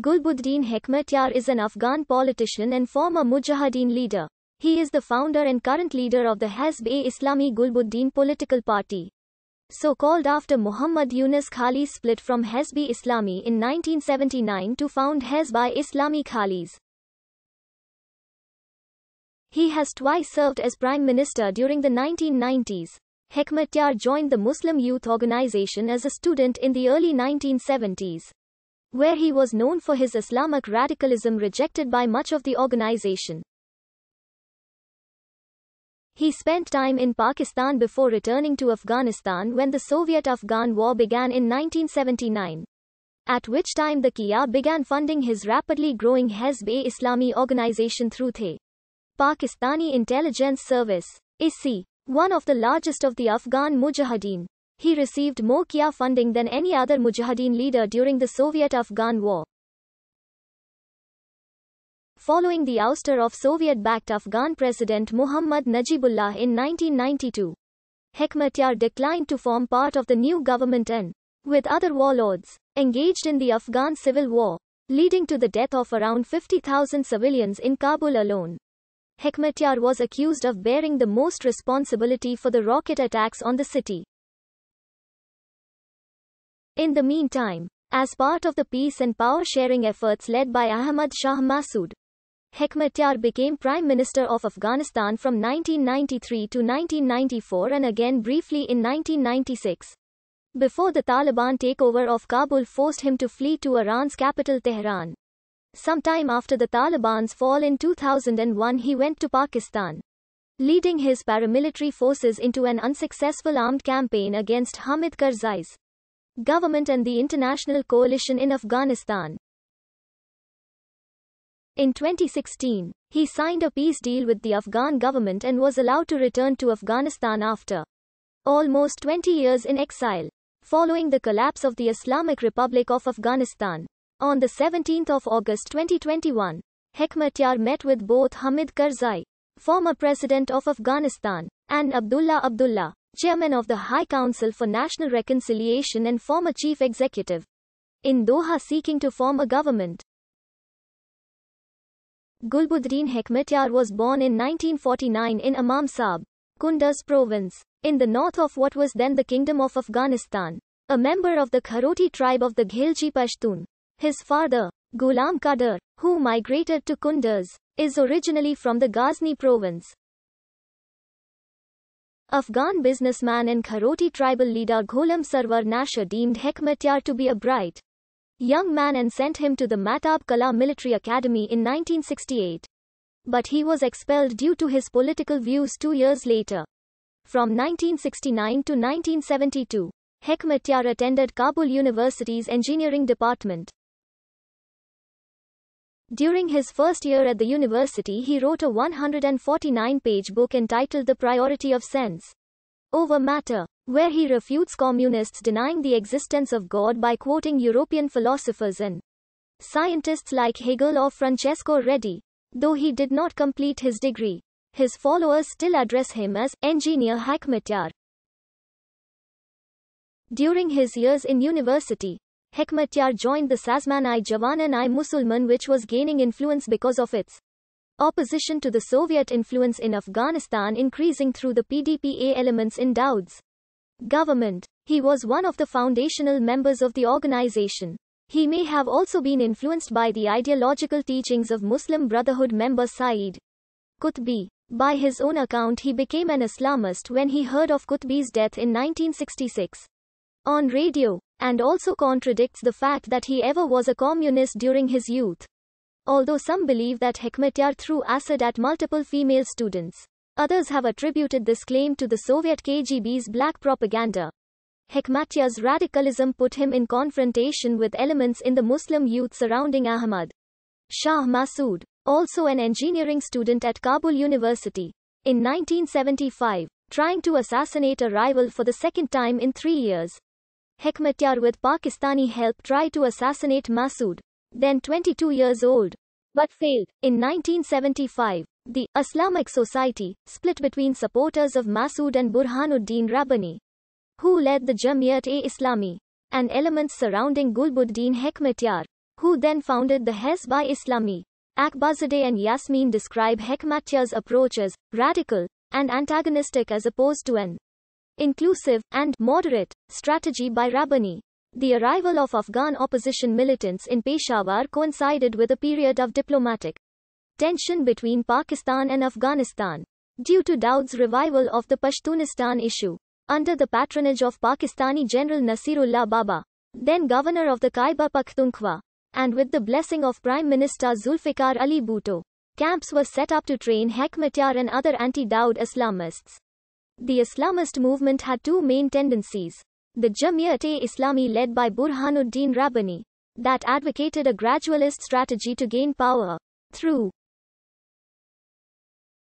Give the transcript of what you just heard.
Gulbuddin Hekmatyar is an Afghan politician and former Mujahideen leader. He is the founder and current leader of the Hezb-e-Islami Gulbuddin political party. So called after Muhammad Yunus Khali split from Hezb-e-Islami in 1979 to found Hezb-e-Islami Khalis. He has twice served as prime minister during the 1990s. Hekmatyar joined the Muslim Youth Organization as a student in the early 1970s where he was known for his Islamic radicalism rejected by much of the organization. He spent time in Pakistan before returning to Afghanistan when the Soviet-Afghan war began in 1979. At which time the Kia began funding his rapidly growing Hezb-e-Islami organization through the Pakistani Intelligence Service, ISI, one of the largest of the Afghan Mujahideen. He received more Kia funding than any other Mujahideen leader during the Soviet-Afghan war. Following the ouster of Soviet-backed Afghan President Mohammad Najibullah in 1992, Hekmatyar declined to form part of the new government and, with other warlords, engaged in the Afghan civil war, leading to the death of around 50,000 civilians in Kabul alone. Hekmatyar was accused of bearing the most responsibility for the rocket attacks on the city. In the meantime, as part of the peace and power sharing efforts led by Ahmad Shah Massoud, Hekmatyar became Prime Minister of Afghanistan from 1993 to 1994 and again briefly in 1996. Before the Taliban takeover of Kabul forced him to flee to Iran's capital Tehran. Sometime after the Taliban's fall in 2001 he went to Pakistan, leading his paramilitary forces into an unsuccessful armed campaign against Hamid Karzai's government and the international coalition in Afghanistan. In 2016, he signed a peace deal with the Afghan government and was allowed to return to Afghanistan after almost 20 years in exile, following the collapse of the Islamic Republic of Afghanistan. On the 17th of August 2021, Hekmatyar met with both Hamid Karzai, former president of Afghanistan, and Abdullah Abdullah, chairman of the High Council for National Reconciliation and former chief executive in Doha seeking to form a government. Gulbuddin Hekmatyar was born in 1949 in Amam Sab, Kunduz province, in the north of what was then the Kingdom of Afghanistan. A member of the Kharoti tribe of the Ghilji Pashtun. His father, Ghulam Qadr, who migrated to Kunduz, is originally from the Ghazni province. Afghan businessman and Kharoti tribal leader Gholam Sarwar Nasher deemed Hekmatyar to be a bright young man and sent him to the Matab Kala Military Academy in 1968. But he was expelled due to his political views two years later. From 1969 to 1972, Hekmatyar attended Kabul University's engineering department. During his first year at the university, he wrote a 149 page book entitled The Priority of Sense Over Matter, where he refutes communists denying the existence of God by quoting European philosophers and scientists like Hegel or Francesco Redi. Though he did not complete his degree, his followers still address him as Engineer Hikmetyar. During his years in university, Hekmatyar joined the sazman i Jawan and i Musulman which was gaining influence because of its opposition to the Soviet influence in Afghanistan increasing through the PDPA elements in Daud's government. He was one of the foundational members of the organization. He may have also been influenced by the ideological teachings of Muslim Brotherhood member Saeed Qutbi. By his own account he became an Islamist when he heard of Qutbi's death in 1966 on radio, and also contradicts the fact that he ever was a communist during his youth. Although some believe that Hekmatyar threw acid at multiple female students, others have attributed this claim to the Soviet KGB's black propaganda. Hekmatyar's radicalism put him in confrontation with elements in the Muslim youth surrounding Ahmad. Shah Massoud, also an engineering student at Kabul University, in 1975, trying to assassinate a rival for the second time in three years, Hekmatyar with Pakistani help tried to assassinate Masood, then 22 years old, but failed. In 1975, the Islamic Society split between supporters of Masood and Burhanuddin Rabbani, who led the Jamiat-e-Islami, and elements surrounding Gulbuddin Hekmatyar, who then founded the Hezb-i-Islami. Akbazadeh and Yasmin describe Hekmatyar's approach as radical and antagonistic as opposed to an inclusive and moderate strategy by Rabani. The arrival of Afghan opposition militants in Peshawar coincided with a period of diplomatic tension between Pakistan and Afghanistan. Due to Daud's revival of the Pashtunistan issue, under the patronage of Pakistani General Nasirullah Baba, then governor of the Khyber Pakhtunkhwa, and with the blessing of Prime Minister Zulfikar Ali Bhutto, camps were set up to train Hekmatyar and other anti-Daud Islamists. The Islamist movement had two main tendencies. The Jamiat-e-Islami led by Burhanuddin Rabbani, that advocated a gradualist strategy to gain power through